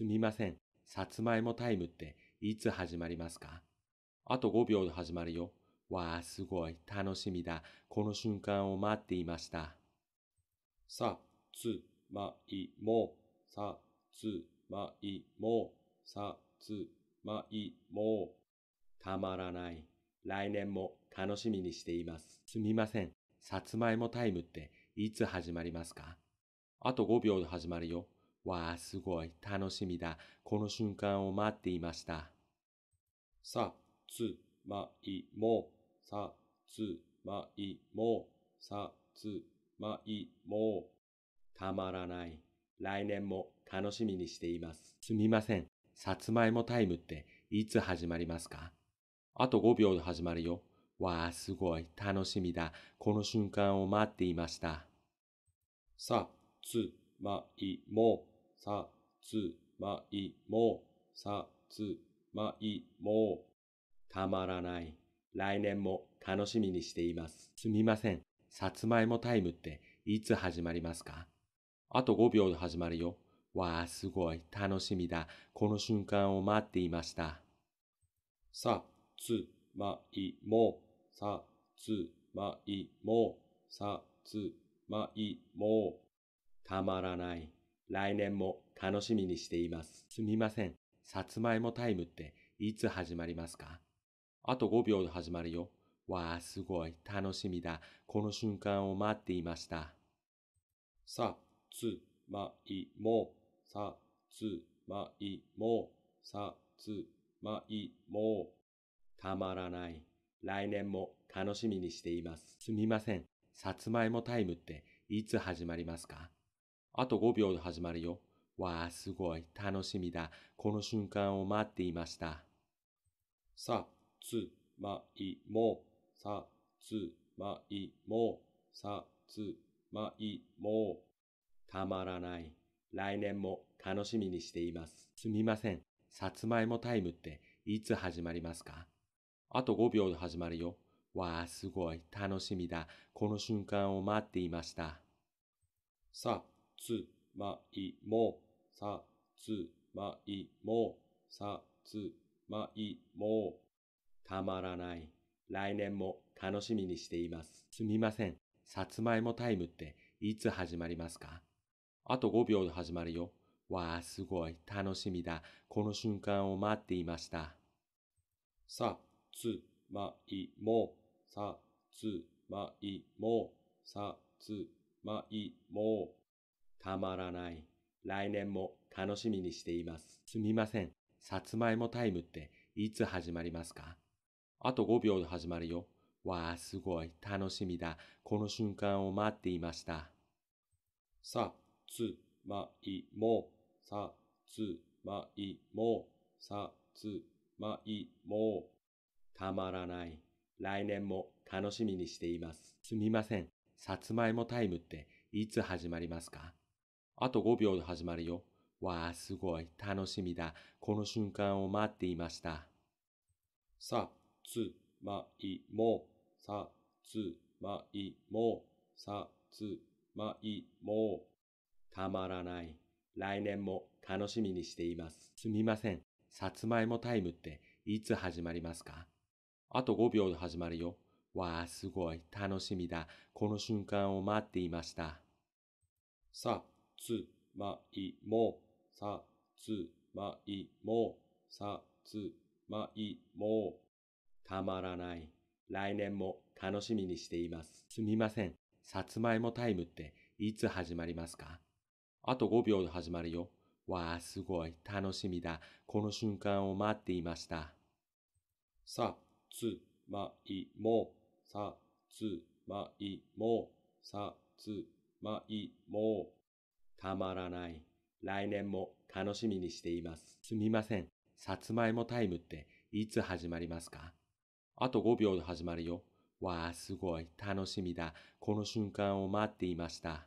すみません。さつまいもタイムっていつ始まりますかあと5秒で始まるよ。わあ、すごい。楽しみだ。この瞬間を待っていました。さつまいも、さつまいも、さつまいも。たまらない。来年も楽しみにしています。すみません。さつまいもタイムっていつ始まりますかあと5秒で始まるよ。わあ、すごい、楽しみだ。この瞬間を待っていました。さつまいも、さつまいも、さつまいも。たまらない。来年も楽しみにしています。すみません。さつまいもタイムっていつ始まりますかあと5秒で始まるよ。わあ、すごい、楽しみだ。この瞬間を待っていました。さつまいも、さつまいも、さつまいも。たまらない。来年も楽しみにしています。すみません。さつまいもタイムっていつ始まりますかあと5秒で始まるよ。わあ、すごい。楽しみだ。この瞬間を待っていました。さつまいも、さつまいも、さつまいも。たまらない。来年も楽しみにしています。すみません。さつまいもタイムっていつ始まりますかあと5秒で始まるよ。わあ、すごい。楽しみだ。この瞬間を待っていました。さつまいも、さつまいも、さつまいも。たまらない。来年も楽しみにしています。すみません。さつまいもタイムっていつ始まりますかあと5秒で始まるよ。わあ、すごい。楽しみだ。この瞬間を待っていました。さつまいも、さつまいも、さつまいも。たまらない。来年も楽しみにしています。すみません。さつまいもタイムっていつ始まりますかあと5秒で始まるよ。わあ、すごい。楽しみだ。この瞬間を待っていました。さつまいも、さつまいも、さつまいも。たまらない。来年も楽しみにしています。すみません。さつまいもタイムっていつ始まりますかあと5秒で始まるよ。わあ、すごい。楽しみだ。この瞬間を待っていました。さつまいも、さつまいも、さつまいも。たまらない。来年も楽しみにしています。すみません。さつまいもタイムっていつ始まりますかあと5秒で始まるよ。わあ、すごい。楽しみだ。この瞬間を待っていました。さつまいも、さつまいも、さつまいも。たまらない。来年も楽しみにしています。すみません。さつまいもタイムっていつ始まりますかあと5秒で始まるよ。わあ、すごい。楽しみだ。この瞬間を待っていました。さつまいも、さつまいも、さつまいも。たまらない。来年も楽しみにしています。すみません。さつまいもタイムっていつ始まりますかあと5秒で始まるよ。わあ、すごい。楽しみだ。この瞬間を待っていました。さつまいも、さつまいも、さつまいも。たまらない。来年も楽しみにしています。すみません。さつまいもタイムっていつ始まりますかあと5秒で始まるよ。わあ、すごい。楽しみだ。この瞬間を待っていました。さつまいも、さつまいも、さつまいも。たまらない。来年も楽しみにしています。すみません。さつまいもタイムっていつ始まりますかあと5秒で始まるよ。わあ、すごい。楽しみだ。この瞬間を待っていました。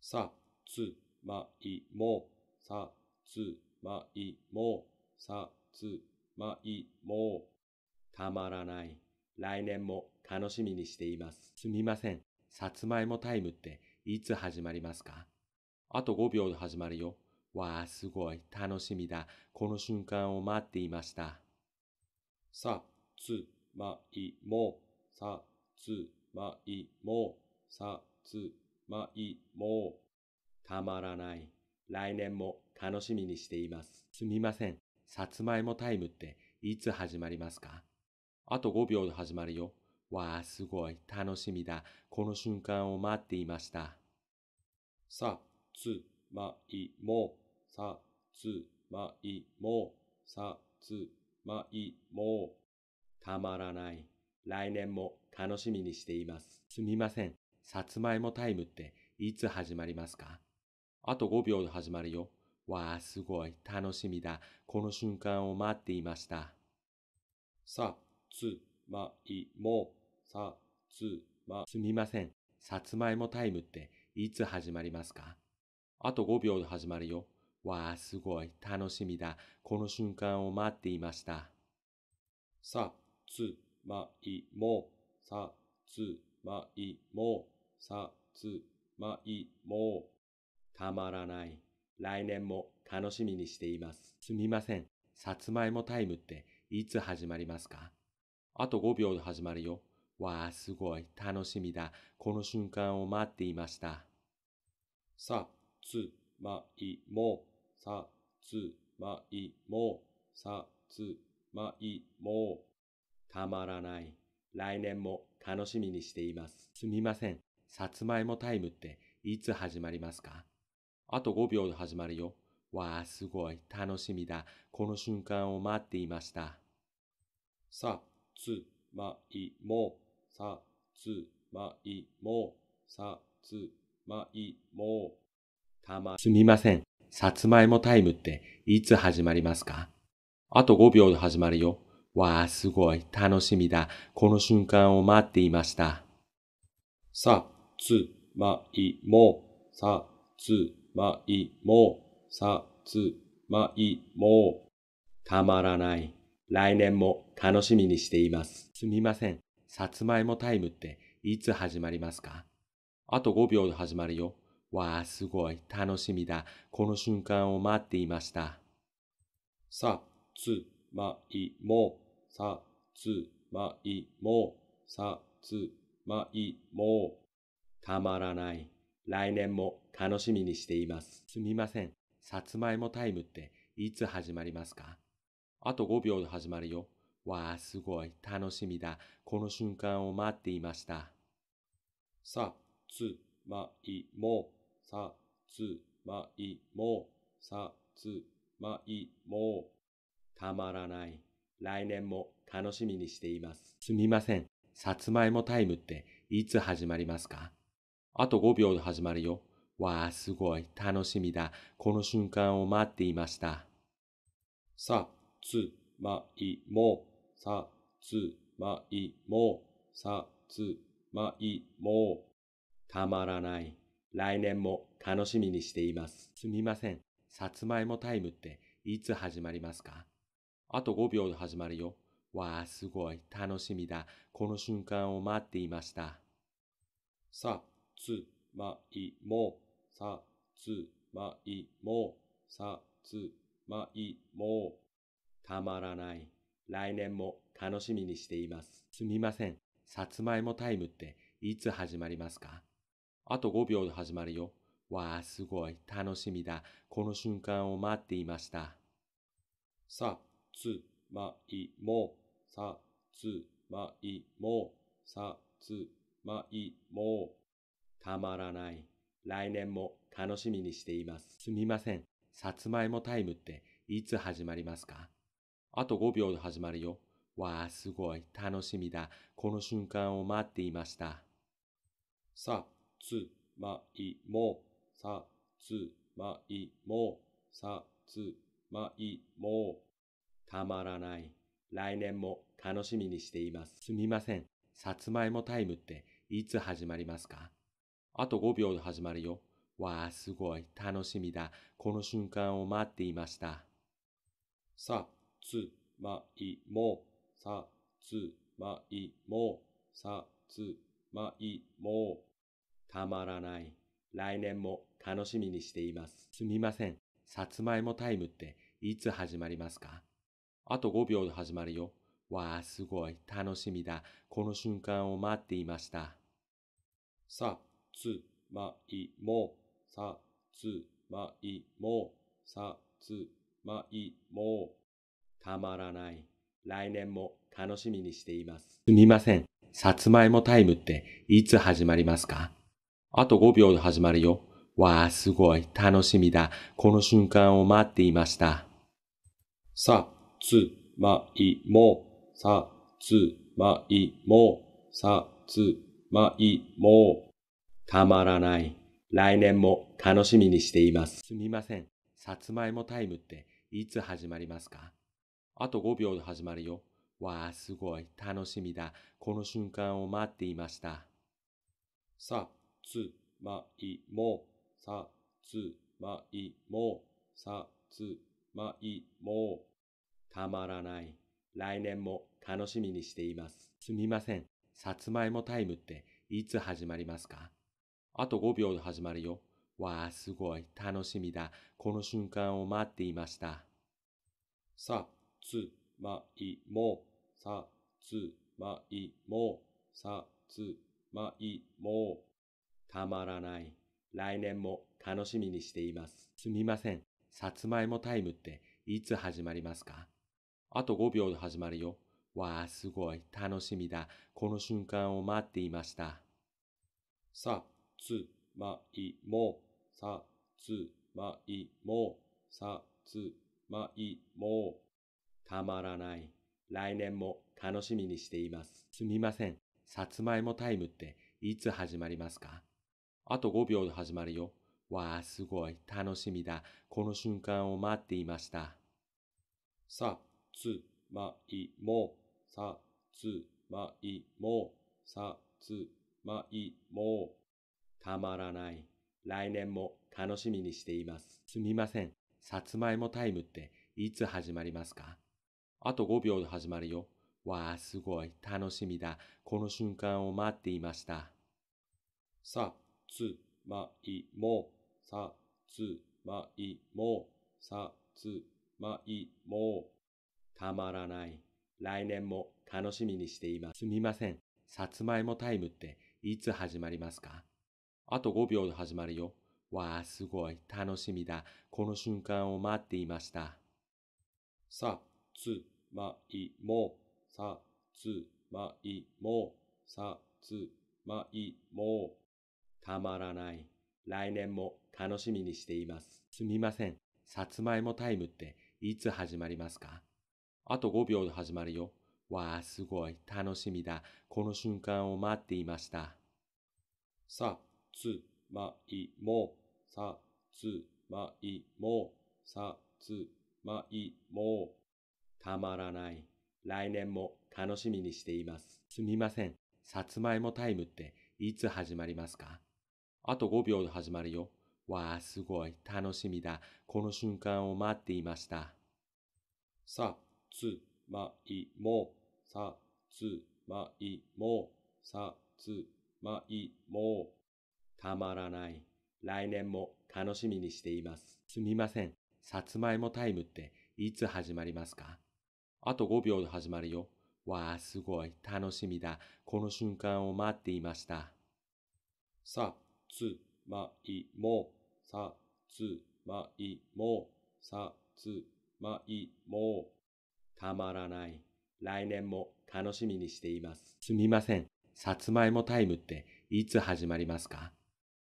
さつまいも、さつまいも、さつまいも。たまらない。来年も楽しみにしています。すみません。さつまいもタイムっていつ始まりますかあと5秒で始まるよ。わあ、すごい。楽しみだ。この瞬間を待っていました。さつまいも、さつまいも、さつまいも。たまらない。来年も楽しみにしています。すみません。さつまいもタイムっていつ始まりますかあと5秒で始まるよ。わあ、すごい。楽しみだ。この瞬間を待っていました。さつまいも、さつまいも、さつまいも。たまらない。来年も楽しみにしています。すみません。さつまいもタイムっていつ始まりますかあと5秒で始まるよ。わあ、すごい。楽しみだ。この瞬間を待っていました。さつまいも、さつま、すみません。さつまいもタイムっていつ始まりますかあと5秒で始まるよ。わあ、すごい。楽しみだ。この瞬間を待っていました。さつまいも、さつまいも、さつまいも。たまらない。来年も楽しみにしています。すみません。さつまいもタイムっていつ始まりますかあと5秒で始まるよ。わあ、すごい。楽しみだ。この瞬間を待っていました。さつまいも、さつまいも、さつまいも。たまらない。来年も楽しみにしています。すみません。さつまいもタイムっていつ始まりますかあと5秒で始まるよ。わあ、すごい。楽しみだ。この瞬間を待っていました。さつまいも、さつまいも、さつまいも。たま、すみません。さつまいもタイムっていつ始まりますかあと5秒で始まるよ。わあ、すごい。楽しみだ。この瞬間を待っていました。さつまいも、さつまいも、さつまいも。たまらない。来年も楽しみにしています。すみません。さつまいもタイムっていつ始まりますかあと5秒で始まるよ。わあ、すごい、楽しみだ。この瞬間を待っていました。さつまいも、さつまいも、さつまいも。たまらない。来年も楽しみにしています。すみません。さつまいもタイムっていつ始まりますかあと5秒で始まるよ。わあ、すごい、楽しみだ。この瞬間を待っていました。さつまいも。さつまいも、さつまいも。たまらない。来年も楽しみにしています。すみません。さつまいもタイムっていつ始まりますかあと5秒で始まるよ。わあ、すごい。楽しみだ。この瞬間を待っていました。さつまいも、さつまいも、さつまいも。たまらない。来年も楽しみにしています。すみません。さつまいもタイムっていつ始まりますかあと5秒で始まるよ。わあ、すごい。楽しみだ。この瞬間を待っていました。さつまいも、さつまいも、さつまいも。たまらない。来年も楽しみにしています。すみません。さつまいもタイムっていつ始まりますかあと5秒で始まるよ。わあ、すごい。楽しみだ。この瞬間を待っていました。さつまいも、さつまいも、さつまいも。たまらない。来年も楽しみにしています。すみません。さつまいもタイムっていつ始まりますかあと5秒で始まるよ。わあ、すごい。楽しみだ。この瞬間を待っていました。さつまいも、さつまいも、さつまいも。たまらない。来年も楽しみにしています。すみません。さつまいもタイムっていつ始まりますかあと5秒で始まるよ。わあ、すごい。楽しみだ。この瞬間を待っていました。さつまいも、さつまいも、さつまいも。たまらない。来年も楽しみにしています。すみません。さつまいもタイムっていつ始まりますかあと5秒で始まるよ。わあ、すごい。楽しみだ。この瞬間を待っていました。さつまいも、さつまいも、さつまいも。たまらない。来年も楽しみにしています。すみません。さつまいもタイムっていつ始まりますかあと5秒で始まるよ。わあ、すごい。楽しみだ。この瞬間を待っていました。さつまいも、さつまいも、さつまいも。たまらない。来年も楽しみにしています。すみません。さつまいもタイムっていつ始まりますかあと5秒で始まるよ。わあ、すごい。楽しみだ。この瞬間を待っていました。さあ、つまいも、さつまいも、さつまいも。たまらない。来年も楽しみにしています。すみません。さつまいもタイムっていつ始まりますかあと5秒で始まるよ。わあ、すごい。楽しみだ。この瞬間を待っていました。さつまいも、さつまいも、さつまいも。たまらない。来年も楽しみにしています。すみません。さつまいもタイムっていつ始まりますかあと5秒で始まるよ。わあ、すごい。楽しみだ。この瞬間を待っていました。さつまいも、さつまいも、さつまいも。たまらない。来年も楽しみにしています。すみません。さつまいもタイムっていつ始まりますかあと5秒で始まるよ。わあ、すごい。楽しみだ。この瞬間を待っていました。さつまいも、さつまいも、さつまいも。たまらない。来年も楽しみにしています。すみません。さつまいもタイムっていつ始まりますかあと5秒で始まるよ。わあ、すごい。楽しみだ。この瞬間を待っていました。さつまいも、さつまいも、さつまいも。たまらない。来年も楽しみにしています。すみません。さつまいもタイムっていつ始まりますかあと5秒で始まるよ。わあ、すごい。楽しみだ。この瞬間を待っていました。さつまいも、さつまいも、さつまいも。たまらない。来年も楽しみにしています。すみません。さつまいもタイムっていつ始まりますかあと5秒で始まるよ。わあ、すごい。楽しみだ。この瞬間を待っていました。さつまいも、さつまいも、さつまいも。たまらない。来年も楽しみにしています。すみません。さつまいもタイムっていつ始まりますかあと5秒で始まるよ。わあ、すごい。楽しみだ。この瞬間を待っていました。さつまいも、さつまいも、さつまいも。たまらない。来年も楽しみにしています。すみません。さつまいもタイムっていつ始まりますかあと5秒で始まるよ。わあ、すごい。楽しみだ。この瞬間を待っていました。さあ、つまいも、さつまいも、さつまいも。たまらない。来年も楽しみにしています。すみません。さつまいもタイムっていつ始まりますか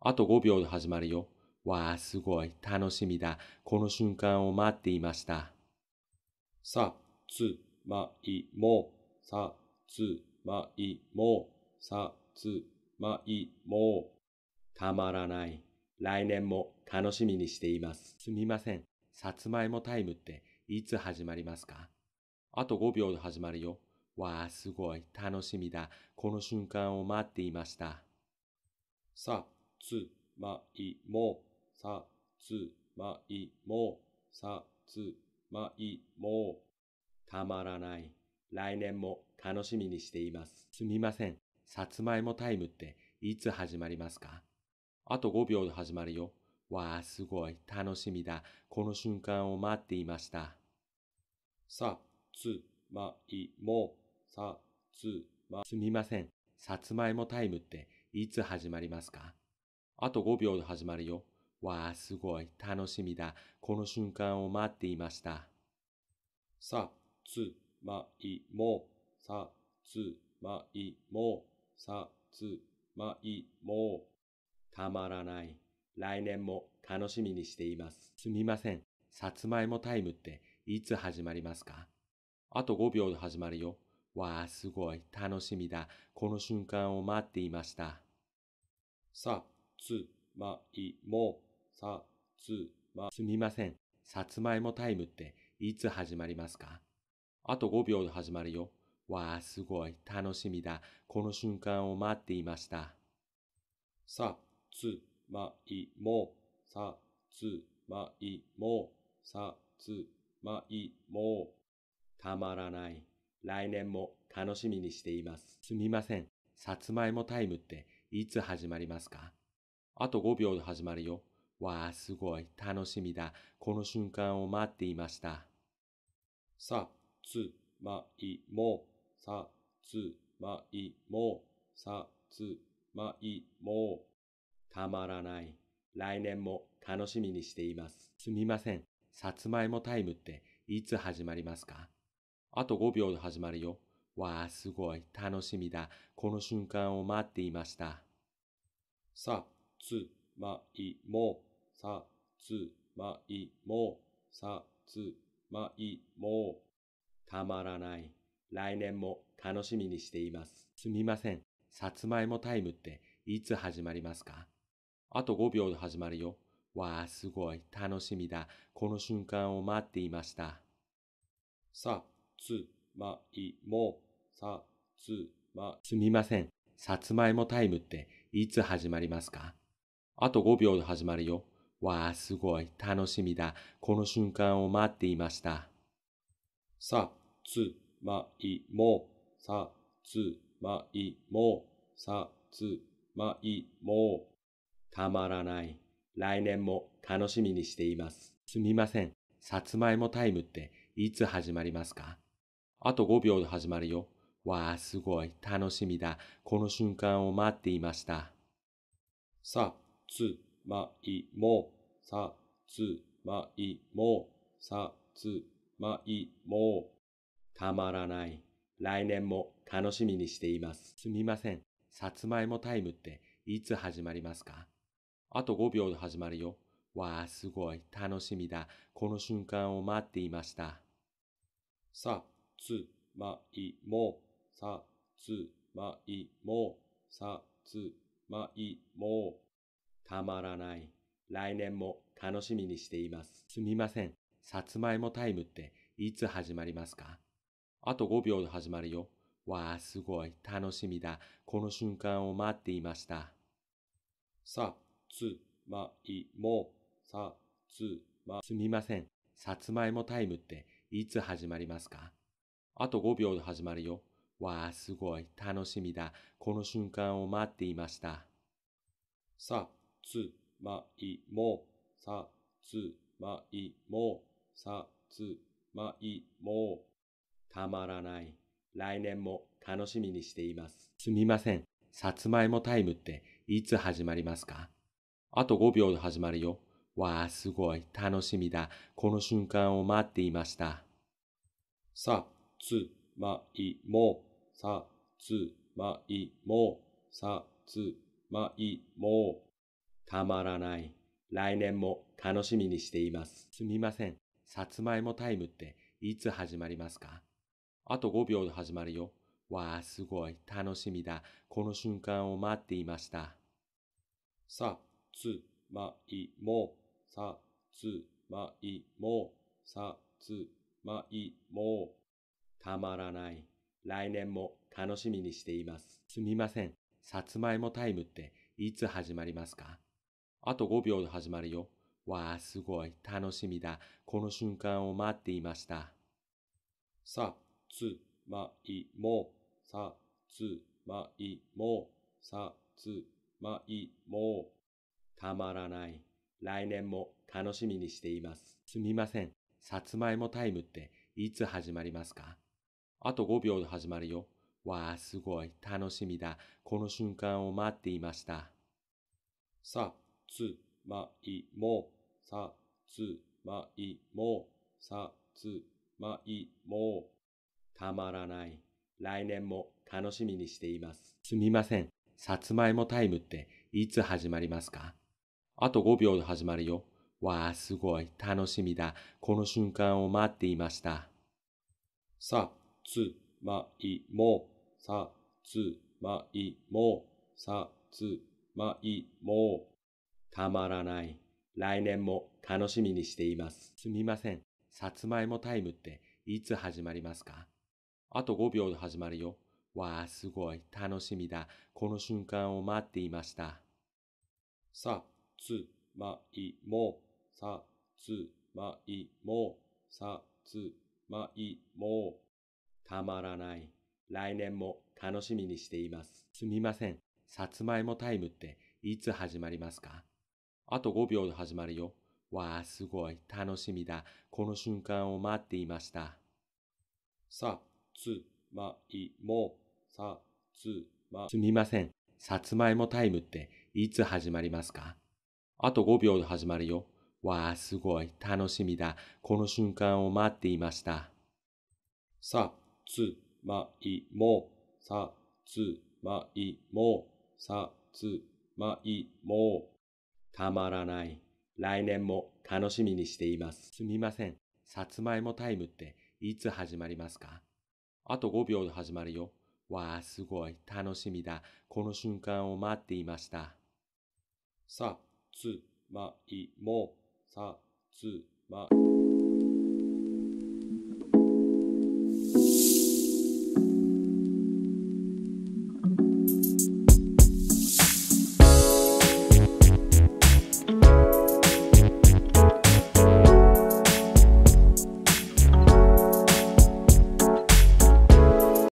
あと5秒で始まるよ。わあ、すごい。楽しみだ。この瞬間を待っていました。さつまいも、さつまいも、さつまいも。たまらない。来年も楽しみにしています。すみません。さつまいもタイムっていつ始まりますかあと5秒で始まるよ。わあ、すごい。楽しみだ。この瞬間を待っていました。さつまいも、さつまいも、さつまいも。たまらない。来年も楽しみにしています。すみません。さつまいもタイムっていつ始まりますかあと5秒で始まるよ。わあ、すごい。楽しみだ。この瞬間を待っていました。さつまいも、さつま。すみません。さつまいもタイムっていつ始まりますかあと5秒で始まるよ。わあ、すごい。楽しみだ。この瞬間を待っていました。さつまいも、さつまいも、さつまいも。たまらない。来年も楽しみにしています。すみません。さつまいもタイムっていつ始まりますかあと5秒で始まるよ。わあ、すごい。楽しみだ。この瞬間を待っていました。さつまいも、さつま。すみません。さつまいもタイムっていつ始まりますかあと5秒で始まるよ。わあ、すごい。楽しみだ。この瞬間を待っていました。さつまいも、さつまいも、さつまいも。たまらない。来年も楽しみにしています。すみません。さつまいもタイムっていつ始まりますかあと5秒で始まるよ。わあ、すごい。楽しみだ。この瞬間を待っていました。さつまいも、さつまいも、さつまいも。たまらない。来年も楽しみにしています。すみません。さつまいもタイムっていつ始まりますかあと5秒で始まるよ。わあ、すごい。楽しみだ。この瞬間を待っていました。さつまいも、さつまいも、さつまいも。たまらない。来年も楽しみにしています。すみません。さつまいもタイムっていつ始まりますかあと5秒で始まるよ。わあ、すごい。楽しみだ。この瞬間を待っていました。さつまいも、さつま。すみません。さつまいもタイムっていつ始まりますかあと5秒で始まるよ。わあ、すごい。楽しみだ。この瞬間を待っていました。さつまいも、さつまいも、さつまいも。たまらない。来年も楽しみにしています。すみません。さつまいもタイムっていつ始まりますかあと5秒で始まるよ。わあ、すごい。楽しみだ。この瞬間を待っていました。さつまいも、さつまいも、さつまいも。たまらない。来年も楽しみにしています。すみません。さつまいもタイムっていつ始まりますかあと5秒で始まるよ。わあ、すごい。楽しみだ。この瞬間を待っていました。さつまいも、さつまいも、さつまいも。たまらない。来年も楽しみにしています。すみません。さつまいもタイムっていつ始まりますかあと5秒で始まるよ。わあ、すごい。楽しみだ。この瞬間を待っていました。さつまいも、さつま、すみません。さつまいもタイムっていつ始まりますかあと5秒で始まるよ。わあ、すごい。楽しみだ。この瞬間を待っていました。さつまいも、さつまいも、さつまいも。たまらない。来年も楽しみにしています。すみません。さつまいもタイムっていつ始まりますかあと5秒で始まるよ。わあ、すごい。楽しみだ。この瞬間を待っていました。さつまいも、さつまいも、さつまいも。たまらない。来年も楽しみにしています。すみません。さつまいもタイムっていつ始まりますかあと5秒で始まるよ。わあ、すごい。楽しみだ。この瞬間を待っていました。さつまいも、さつまいも、さつまいも。たまらない。来年も楽しみにしています。すみません。さつまいもタイムっていつ始まりますかあと5秒で始まるよ。わあ、すごい。楽しみだ。この瞬間を待っていました。さつまいも、さつまいも、さつまいも。たまらない。来年も楽しみにしています。すみません。さつまいもタイムっていつ始まりますかあと5秒で始まるよ。わあ、すごい。楽しみだ。この瞬間を待っていました。さつまいも、さつまいも、さつまいも。たまらない。来年も楽しみにしています。すみません。さつまいもタイムっていつ始まりますかあと5秒で始まるよ。わあ、すごい。楽しみだ。この瞬間を待っていました。さつまいも、さつまいも、さつまいも。たまらない。来年も楽しみにしています。すみません。さつまいもタイムっていつ始まりますかあと5秒で始まるよ。わあ、すごい。楽しみだ。この瞬間を待っていました。さあ、つまいも、さつまいも、さつまいも。たまらない。来年も楽しみにしています。すみません。さつまいもタイムっていつ始まりますかあと5秒で始まるよ。わあ、すごい。楽しみだ。この瞬間を待っていました。さつまいも、さつま。すみません。さつまいもタイムっていつ始まりますかあと5秒で始まるよ。わあ、すごい。楽しみだ。この瞬間を待っていました。さつまいも、さつまいも、さつまいも。たまらない。来年も楽しみにしています。すみません。さつまいもタイムっていつ始まりますかあと5秒で始まるよ。わあ、すごい。楽しみだ。この瞬間を待っていました。さつまいもさつまいも